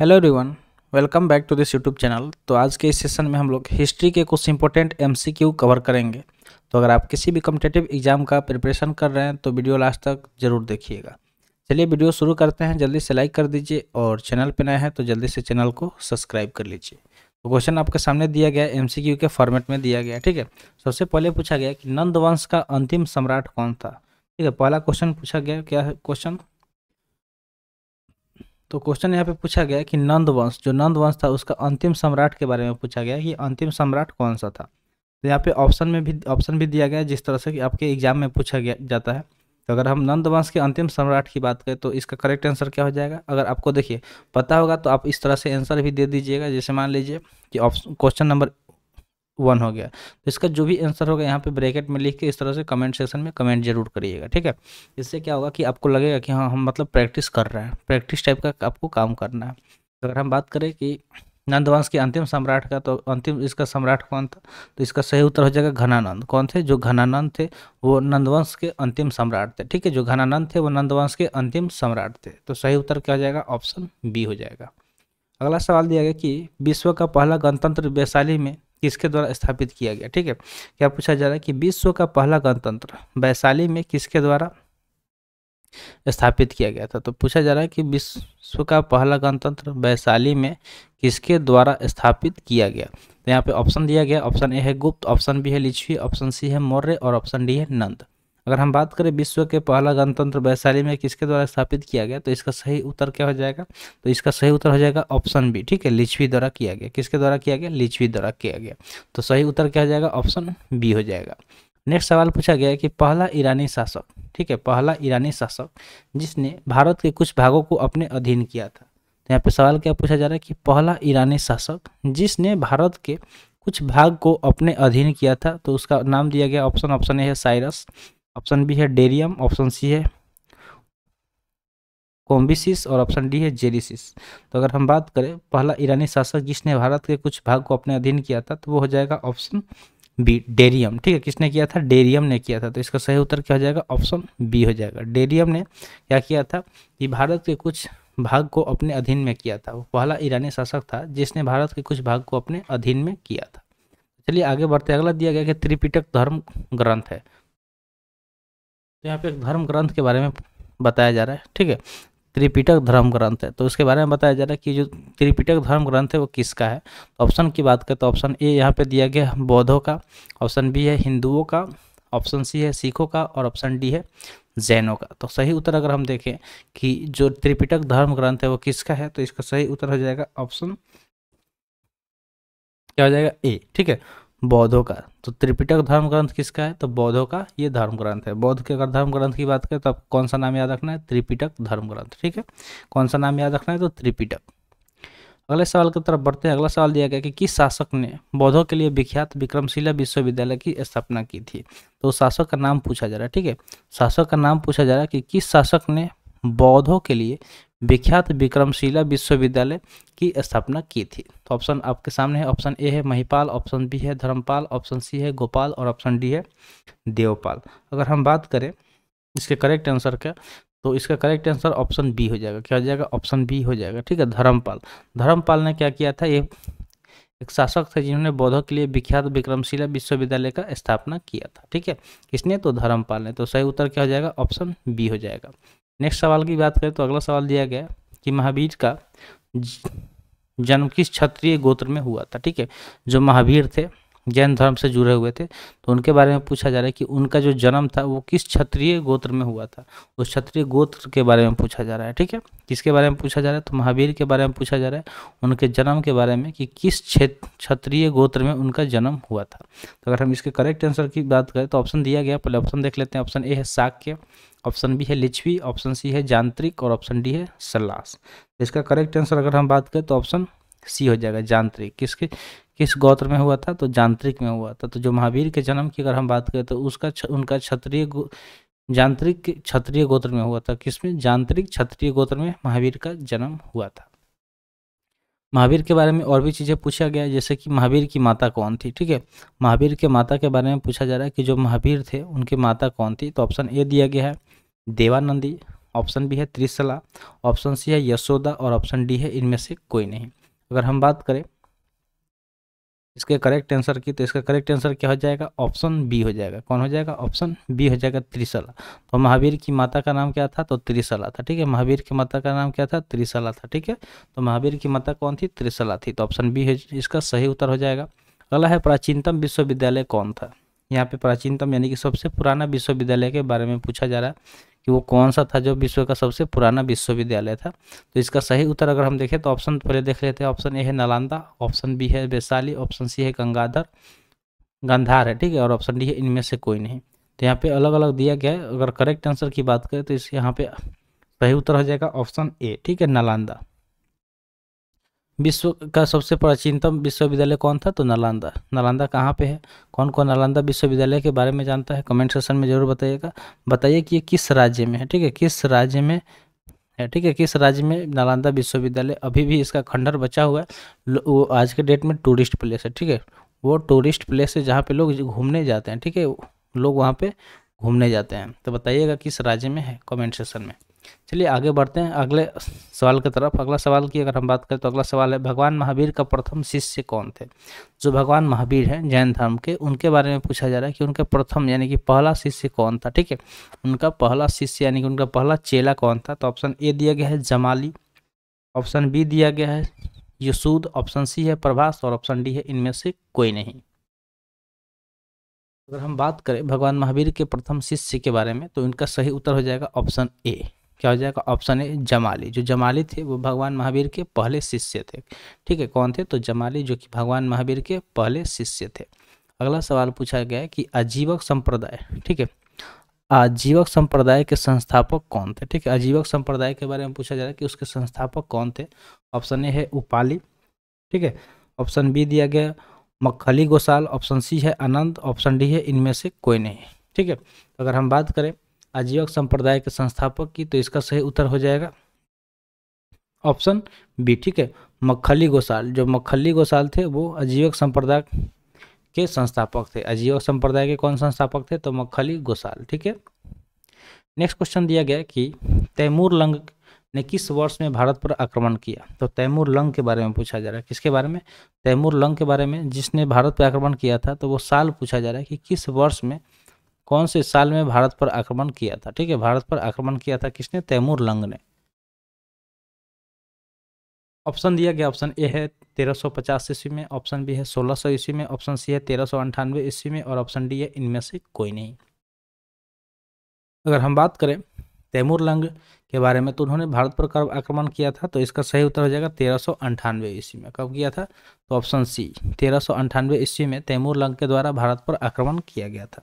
hello everyone welcome back to this YouTube channel तो आज के इस सेशन में हम लोग हिस्ट्री के कुछ इंपॉर्टेंट एमसीक्यू कवर करेंगे तो अगर आप किसी भी कम्पिटेटिव एग्जाम का प्रिपरेशन कर रहे हैं तो वीडियो लास्ट तक जरूर देखिएगा चलिए वीडियो शुरू करते हैं जल्दी से लाइक कर दीजिए और चैनल पर नए हैं तो जल्दी से चैनल को सब्सक्राइब कर लीजिए तो क्वेश्चन आपके सामने दिया गया एम के फॉर्मेट में दिया गया ठीक है सबसे पहले पूछा गया कि नंद वंश का अंतिम सम्राट कौन था ठीक है पहला क्वेश्चन पूछा गया क्या है क्वेश्चन तो क्वेश्चन यहाँ पे पूछा गया कि नंद वंश जो नंद वंश था उसका अंतिम सम्राट के बारे में पूछा गया कि अंतिम सम्राट कौन सा था तो यहाँ पे ऑप्शन में भी ऑप्शन भी दिया गया जिस तरह से कि आपके एग्जाम में पूछा गया जाता है तो अगर हम नंद वंश के अंतिम सम्राट की बात करें तो इसका करेक्ट आंसर क्या हो जाएगा अगर आपको देखिए पता होगा तो आप इस तरह से आंसर भी दे दीजिएगा जैसे मान लीजिए कि ऑप्शन क्वेश्चन नंबर वन हो गया तो इसका जो भी आंसर होगा यहाँ पे ब्रैकेट में लिख के इस तरह से कमेंट सेक्शन में कमेंट जरूर करिएगा ठीक है इससे क्या होगा कि आपको लगेगा कि हाँ हम मतलब प्रैक्टिस कर रहे हैं प्रैक्टिस टाइप का आपको काम करना है तो अगर हम बात करें कि नंदवंश के अंतिम सम्राट का तो अंतिम इसका सम्राट कौन था तो इसका सही उत्तर हो जाएगा घनानंद कौन थे जो घनानंद थे वो नंदवंश के अंतिम सम्राट थे ठीक है जो घनानंद थे वो नंदवंश के अंतिम सम्राट थे तो सही उत्तर क्या हो जाएगा ऑप्शन बी हो जाएगा अगला सवाल दिया गया कि विश्व का पहला गणतंत्र वैशाली में किसके द्वारा स्थापित किया गया ठीक है क्या पूछा जा रहा है कि विश्व का पहला गणतंत्र वैशाली में किसके द्वारा स्थापित किया गया था तो पूछा जा रहा है कि विश्व का पहला गणतंत्र वैशाली में किसके द्वारा स्थापित किया गया तो यहाँ पे ऑप्शन दिया गया ऑप्शन ए है गुप्त ऑप्शन बी है लिच्छवी ऑप्शन सी है मौर्य और ऑप्शन डी है नंद अगर हम बात करें विश्व के पहला गणतंत्र वैशाली में किसके द्वारा स्थापित किया गया तो इसका सही उत्तर क्या हो जाएगा तो इसका सही उत्तर हो जाएगा ऑप्शन बी ठीक है लिच्छवी द्वारा किया गया किसके द्वारा किया गया लिच्छवी द्वारा किया गया तो सही उत्तर क्या हो जाएगा ऑप्शन बी हो जाएगा नेक्स्ट सवाल पूछा गया है कि पहला ईरानी शासक ठीक है पहला ईरानी शासक जिसने भारत के कुछ भागों को अपने अधीन किया था तो यहाँ पे सवाल क्या पूछा जा रहा है कि पहला ईरानी शासक जिसने भारत के कुछ भाग को अपने अधीन किया था तो उसका नाम दिया गया ऑप्शन ऑप्शन ए है साइरस ऑप्शन बी है डेरियम ऑप्शन सी है कोम्बिसिस और ऑप्शन डी है जेरिसिस तो अगर हम बात करें पहला ईरानी शासक जिसने भारत के कुछ भाग को अपने अधीन किया था तो वो हो जाएगा ऑप्शन बी डेरियम ठीक है किसने किया था डेरियम ने किया था तो इसका सही उत्तर क्या हो जाएगा ऑप्शन बी हो जाएगा डेरियम ने क्या किया था कि भारत के कुछ भाग को अपने अधीन में किया था वो पहला ईरानी शासक था जिसने भारत के कुछ भाग को अपने अधीन में किया था चलिए आगे बढ़ते अगला दिया गया कि त्रिपिटक धर्म ग्रंथ है तो यहाँ पे एक धर्म ग्रंथ के बारे में बताया जा रहा है ठीक है त्रिपिटक धर्म ग्रंथ है तो उसके बारे में बताया जा रहा है कि जो त्रिपिटक धर्म ग्रंथ है वो किसका है तो ऑप्शन की बात करें तो ऑप्शन ए यहाँ पे दिया गया बौद्धों का ऑप्शन बी है हिंदुओं का ऑप्शन सी है सिखों का और ऑप्शन डी है जैनों का तो सही उत्तर अगर हम देखें कि जो त्रिपिटक धर्म ग्रंथ है वो किसका है तो इसका सही उत्तर हो जाएगा ऑप्शन क्या हो जाएगा ए ठीक है बौद्धों का तो त्रिपिटक धर्म ग्रंथ किसका है तो बौद्धों का ये धर्म ग्रंथ है बौद्ध के अगर धर्म ग्रंथ की बात करें तो आपको कौन सा नाम याद रखना है त्रिपिटक धर्म ग्रंथ ठीक है कौन सा नाम याद रखना है तो त्रिपिटक अगले सवाल की तरफ बढ़ते हैं अगला सवाल दिया गया कि किस शासक ने बौद्धों के लिए विख्यात विक्रमशिला विश्वविद्यालय की स्थापना की थी तो शासक का नाम पूछा जा रहा है ठीक है शासक का नाम पूछा जा रहा है कि किस शासक ने बौद्धों के लिए विख्यात विक्रमशिला विश्वविद्यालय की स्थापना की थी तो ऑप्शन आपके सामने है ऑप्शन ए है महिपाल ऑप्शन बी है धर्मपाल ऑप्शन सी है गोपाल और ऑप्शन डी है देवपाल अगर हम बात करें इसके करेक्ट आंसर का तो इसका करेक्ट आंसर ऑप्शन बी हो जाएगा क्या हो जाएगा ऑप्शन बी हो जाएगा ठीक है धर्मपाल धर्मपाल ने क्या किया था ये एक शासक थे जिन्होंने बौद्धों के लिए विख्यात विक्रमशिला विश्वविद्यालय का स्थापना किया था ठीक है किसने तो धर्मपाल ने तो सही उत्तर क्या हो जाएगा ऑप्शन बी हो जाएगा नेक्स्ट सवाल की बात करें तो अगला सवाल दिया गया कि महावीर का जन्म किस क्षत्रिय गोत्र में हुआ था ठीक है जो महावीर थे जैन धर्म से जुड़े हुए थे तो उनके बारे में पूछा जा रहा है कि उनका जो जन्म था वो किस क्षत्रिय गोत्र में हुआ था उस क्षत्रिय गोत्र के बारे में पूछा जा रहा है ठीक है किसके बारे में पूछा जा रहा है तो महावीर के बारे में पूछा जा रहा है उनके जन्म के बारे में कि किस क्षेत्र क्षत्रिय गोत्र में उनका जन्म हुआ था तो अगर हम इसके करेक्ट आंसर की बात करें तो ऑप्शन दिया गया पहले ऑप्शन देख लेते हैं ऑप्शन ए है शाक्य ऑप्शन बी है लिच्छवी ऑप्शन सी है जांत्रिक और ऑप्शन डी है सलास तो इसका करेक्ट आंसर अगर हम बात करें तो ऑप्शन सी हो जाएगा जांत्रिक किसके किस गोत्र में हुआ था तो जांत्रिक में हुआ था तो जो महावीर के जन्म की अगर हम बात करें तो उसका उनका क्षत्रिय जांत्रिक क्षत्रिय गोत्र में हुआ था किसमें जांत्रिक क्षत्रिय गोत्र में महावीर का जन्म हुआ था महावीर के बारे में और भी चीज़ें पूछा गया जैसे कि महावीर की माता कौन थी ठीक है महावीर के माता के बारे में पूछा जा रहा है कि जो महावीर थे उनकी माता कौन थी तो ऑप्शन ए दिया गया है देवानंदी ऑप्शन बी है त्रिसला ऑप्शन सी है यशोदा और ऑप्शन डी है इनमें से कोई नहीं अगर हम बात करें इसके करेक्ट आंसर की तो इसका करेक्ट आंसर क्या हो जाएगा ऑप्शन बी हो जाएगा कौन हो जाएगा ऑप्शन बी हो जाएगा त्रिशला तो महावीर की माता का नाम क्या था तो त्रिशला था ठीक है महावीर की माता का नाम क्या था त्रिशला था ठीक है तो महावीर की माता कौन थी त्रिशला थी तो ऑप्शन बी इसका सही उत्तर हो जाएगा अगला है प्राचीनतम विश्वविद्यालय कौन था यहाँ पे प्राचीनतम यानी कि सबसे पुराना विश्वविद्यालय के बारे में पूछा जा रहा है कि वो कौन सा था जो विश्व का सबसे पुराना विश्वविद्यालय था तो इसका सही उत्तर अगर हम देखें तो ऑप्शन पहले देख लेते हैं ऑप्शन ए है नालंदा ऑप्शन बी है वैशाली ऑप्शन सी है गंगाधर गंधार है ठीक है और ऑप्शन डी है इनमें से कोई नहीं तो यहाँ पे अलग अलग दिया गया है अगर करेक्ट आंसर की बात करें तो इस यहाँ पे सही उत्तर हो जाएगा ऑप्शन ए ठीक है नालंदा विश्व का सबसे प्राचीनतम विश्वविद्यालय कौन था तो नालंदा नालंदा कहाँ पे है कौन कौन नालंदा विश्वविद्यालय के बारे में जानता है कमेंट सेक्शन में जरूर बताइएगा बताइए कि ये किस राज्य में है ठीक है किस राज्य में है ठीक है किस राज्य में नालंदा विश्वविद्यालय अभी भी इसका खंडर बचा हुआ है वो आज के डेट में टूरिस्ट प्लेस है ठीक है वो टूरिस्ट प्लेस है जहाँ पर लोग घूमने जाते हैं ठीक है लोग वहाँ पर घूमने जाते हैं तो बताइएगा किस राज्य में है कमेंट सेक्शन में चलिए आगे बढ़ते हैं अगले सवाल की तरफ अगला सवाल की अगर हम बात करें तो अगला सवाल है भगवान महावीर का प्रथम शिष्य कौन थे जो भगवान महावीर हैं जैन धर्म के उनके बारे में पूछा जा रहा है कि उनका प्रथम यानी कि पहला शिष्य कौन था ठीक है उनका पहला शिष्य यानी कि उनका पहला चेला कौन था तो ऑप्शन ए दिया गया है जमाली ऑप्शन बी दिया गया है यसूद ऑप्शन सी है प्रभास और ऑप्शन डी है इनमें से कोई नहीं अगर हम बात करें भगवान महावीर के प्रथम शिष्य के बारे में तो इनका सही उत्तर हो जाएगा ऑप्शन ए क्या हो जाएगा ऑप्शन ए जमाली जो जमाली थे वो भगवान महावीर के पहले शिष्य थे ठीक है कौन थे तो जमाली जो कि भगवान महावीर के पहले शिष्य थे अगला सवाल पूछा गया है कि आजीवक संप्रदाय ठीक है आजीवक संप्रदाय के संस्थापक कौन थे ठीक है आजीवक संप्रदाय के बारे में पूछा जा रहा है कि उसके संस्थापक कौन थे ऑप्शन ए है उपाली ठीक है ऑप्शन बी दिया गया मक्खली गोसाल ऑप्शन सी है अनंत ऑप्शन डी है इनमें से कोई नहीं ठीक है तो अगर हम बात करें आजीवक संप्रदाय के संस्थापक की तो इसका सही उत्तर हो जाएगा ऑप्शन बी ठीक है मक्खली गोसाल जो मक्खली गोसाल थे वो आजीवक संप्रदाय के संस्थापक थे अजीवक संप्रदाय के कौन संस्थापक थे तो मक्खली गोसाल ठीक है नेक्स्ट क्वेश्चन दिया गया कि तैमूर लंग ने किस वर्ष में भारत पर आक्रमण किया तो तैमूर लंग के बारे में पूछा जा रहा है किसके बारे में तैमूर लंग के बारे में जिसने भारत पर आक्रमण किया था तो वो साल पूछा जा रहा है कि किस वर्ष में कौन से साल में भारत पर आक्रमण किया था ठीक है भारत पर आक्रमण किया था किसने तैमूर लंग ने ऑप्शन दिया गया ऑप्शन ए है 1350 ईस्वी में ऑप्शन बी है 1600 ईस्वी में ऑप्शन सी है तेरह सौ ईस्वी में और ऑप्शन डी है इनमें से कोई नहीं अगर हम बात करें तैमूर लंग के बारे में तो उन्होंने भारत पर कब आक्रमण किया था तो इसका सही उत्तर हो जाएगा तेरह सौ अंठानवे ईस्वी में कब किया था तो ऑप्शन सी तेरह सौ अंठानवे ईस्वी में तैमूर लंग के द्वारा भारत पर आक्रमण किया गया था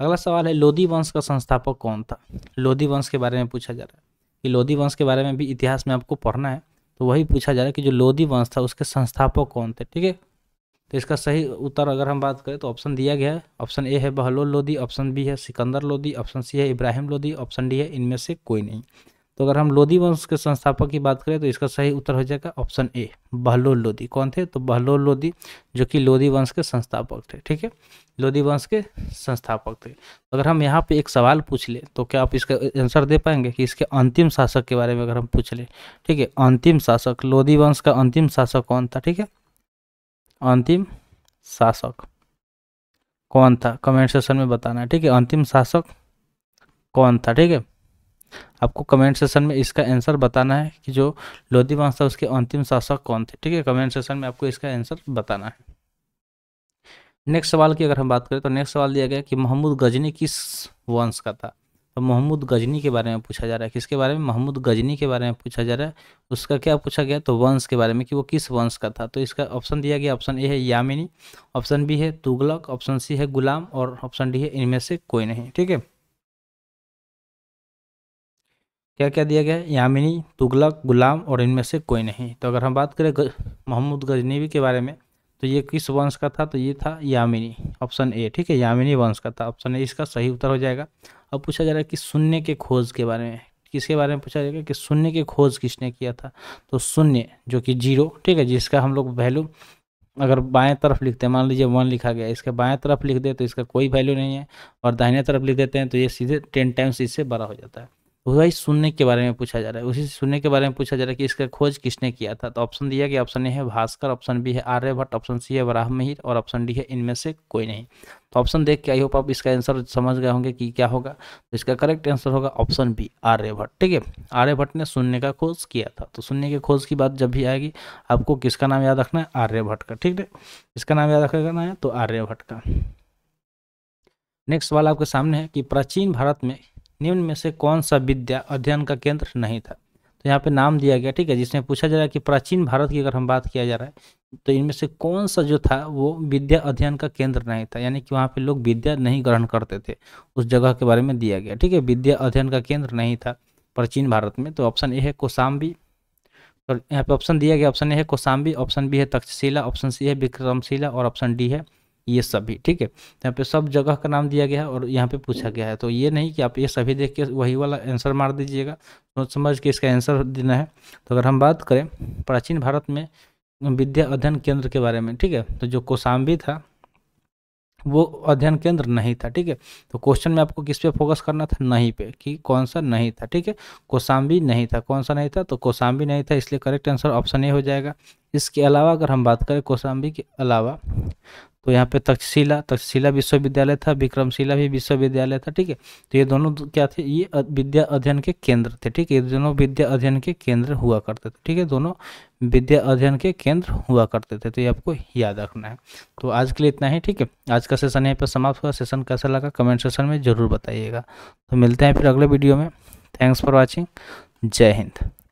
अगला सवाल है लोधी वंश का संस्थापक कौन था लोधी वंश के बारे में पूछा जा रहा है कि लोधी वंश के बारे में भी इतिहास में आपको पढ़ना है तो वही पूछा जा रहा है कि जो लोधी वंश था उसके संस्थापक कौन थे ठीक है तो इसका सही उत्तर अगर हम बात करें तो ऑप्शन दिया गया है ऑप्शन ए है बहलोल लोधी ऑप्शन बी है सिकंदर लोधी ऑप्शन सी है इब्राहिम लोधी ऑप्शन डी है इनमें से कोई नहीं तो अगर हम लोधी वंश के संस्थापक की बात करें तो इसका सही उत्तर हो जाएगा ऑप्शन ए बहलोल लोधी कौन थे तो बहलोल लोधी जो कि लोधी वंश के संस्थापक थे ठीक है लोधी वंश के संस्थापक थे तो अगर हम यहाँ पे एक सवाल पूछ ले तो क्या आप इसका आंसर दे पाएंगे कि इसके अंतिम शासक के बारे में अगर हम पूछ लें ठीक है अंतिम शासक लोधी वंश का अंतिम शासक कौन था ठीक है अंतिम शासक कौन था कमेंट सेक्शन में बताना ठीक है अंतिम शासक कौन था ठीक है आपको कमेंट सेशन में इसका आंसर बताना है कि जो लोधी वंश था उसके अंतिम शासक कौन थे ठीक है कमेंट सेशन में आपको इसका आंसर बताना है नेक्स्ट सवाल की अगर हम बात करें तो नेक्स्ट सवाल दिया गया कि मोहम्मद गजनी किस वंश का था तो मोहम्मद गजनी के बारे में पूछा जा रहा है किसके बारे में मोहम्मद गजनी के बारे में पूछा जा रहा है उसका क्या पूछा गया तो वंश के बारे में कि वो किस वंश का था तो इसका ऑप्शन दिया गया ऑप्शन ए है यामिनी ऑप्शन बी है तुगलक ऑप्शन सी है गुलाम और ऑप्शन डी है इनमें से कोई नहीं ठीक है क्या क्या दिया गया यामिनी तुगलक गुलाम और इनमें से कोई नहीं तो अगर हम बात करें मोहम्मद गजनीवी के बारे में तो ये किस वंश का था तो ये था यामिनी ऑप्शन ए ठीक है यामिनी वंश का था ऑप्शन ए इसका सही उत्तर हो जाएगा अब पूछा जा रहा है कि शून्य के खोज के बारे में किसके बारे में पूछा जाएगा कि शून्य के खोज किसने किया था तो शून्य जो कि जीरो ठीक है जिसका हम लोग वैल्यू अगर बाएं तरफ लिखते हैं मान लीजिए वन लिखा गया इसके बाएं तरफ लिख दे तो इसका कोई वैल्यू नहीं है और दाहिने तरफ लिख देते हैं तो ये सीधे टेन टाइम्स इससे बड़ा हो जाता है वही शून्य के बारे में पूछा जा रहा है उसी शून्य के बारे में पूछा जा रहा है कि इसका खोज किसने किया था तो ऑप्शन दिया गया ऑप्शन ए है भास्कर ऑप्शन बी है आर्यभट्ट ऑप्शन सी है वराह मिहिर और ऑप्शन डी है इनमें से कोई नहीं तो ऑप्शन देख के आई होप आप इसका आंसर समझ गए होंगे कि क्या होगा तो इसका करेक्ट आंसर होगा ऑप्शन बी आर्यभट्ट ठीक है आर्यभट्ट ने शून्य का खोज किया था तो शून्य के खोज की बात जब भी आएगी आपको किसका नाम याद रखना है आर्यभट्ट का ठीक है इसका नाम याद रखना है तो आर्यभट्ट का नेक्स्ट सवाल आपके सामने है कि प्राचीन भारत में निम्न में से कौन सा विद्या अध्ययन का केंद्र नहीं था तो यहाँ पे नाम दिया गया ठीक है जिसमें पूछा जा रहा है कि प्राचीन भारत की अगर हम बात किया जा रहा है तो इनमें से कौन सा जो था वो विद्या अध्ययन का केंद्र नहीं था यानी कि वहाँ पे लोग विद्या नहीं ग्रहण करते थे उस जगह के बारे में दिया गया ठीक है विद्या अध्ययन का केंद्र नहीं था प्राचीन भारत में तो ऑप्शन ए है कोसाम्बी और यहाँ पे ऑप्शन दिया गया ऑप्शन ए है कोसाम्बी ऑप्शन बी है तक्षशिला ऑप्शन सी है विक्रमशिला और ऑप्शन डी है ये सभी ठीक है यहाँ पे सब जगह का नाम दिया गया है और यहाँ पे पूछा गया है तो ये नहीं कि आप ये सभी देख के वही वाला आंसर मार दीजिएगा सोच समझ के इसका आंसर देना है तो अगर हम बात करें प्राचीन भारत में विद्या अध्ययन केंद्र के बारे में ठीक है तो जो कोसाम्बी था वो अध्ययन केंद्र नहीं था ठीक है तो क्वेश्चन में आपको किस पे फोकस करना था नहीं पे कि कौन सा नहीं था ठीक है कोसाम्बी नहीं था कौन सा नहीं था तो कोसाम्बी नहीं था इसलिए करेक्ट आंसर ऑप्शन ए हो जाएगा इसके अलावा अगर हम बात करें कोसाम्बी के अलावा तो यहाँ पे तक्षशिला तक्षशिला विश्वविद्यालय था विक्रमशिला भी विश्वविद्यालय था ठीक है तो ये दोनों क्या थे ये विद्या अध्ययन के केंद्र थे ठीक है ये दोनों विद्या अध्ययन के केंद्र हुआ करते थे ठीक है दोनों विद्या अध्ययन के केंद्र हुआ करते थे तो ये आपको याद रखना है तो आज के लिए इतना ही ठीक है आज का सेशन यहाँ पर समाप्त हुआ सेशन कैसा लगा कमेंट सेशन में जरूर बताइएगा तो मिलते हैं फिर अगले वीडियो में थैंक्स फॉर वॉचिंग जय हिंद